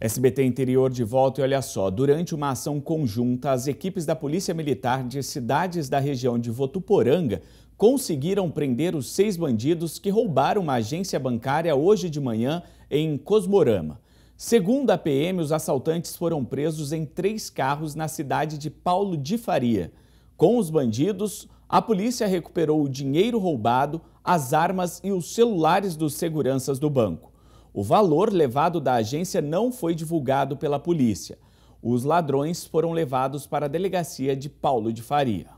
SBT Interior de volta e olha só, durante uma ação conjunta, as equipes da Polícia Militar de cidades da região de Votuporanga conseguiram prender os seis bandidos que roubaram uma agência bancária hoje de manhã em Cosmorama. Segundo a PM, os assaltantes foram presos em três carros na cidade de Paulo de Faria. Com os bandidos, a polícia recuperou o dinheiro roubado, as armas e os celulares dos seguranças do banco. O valor levado da agência não foi divulgado pela polícia. Os ladrões foram levados para a delegacia de Paulo de Faria.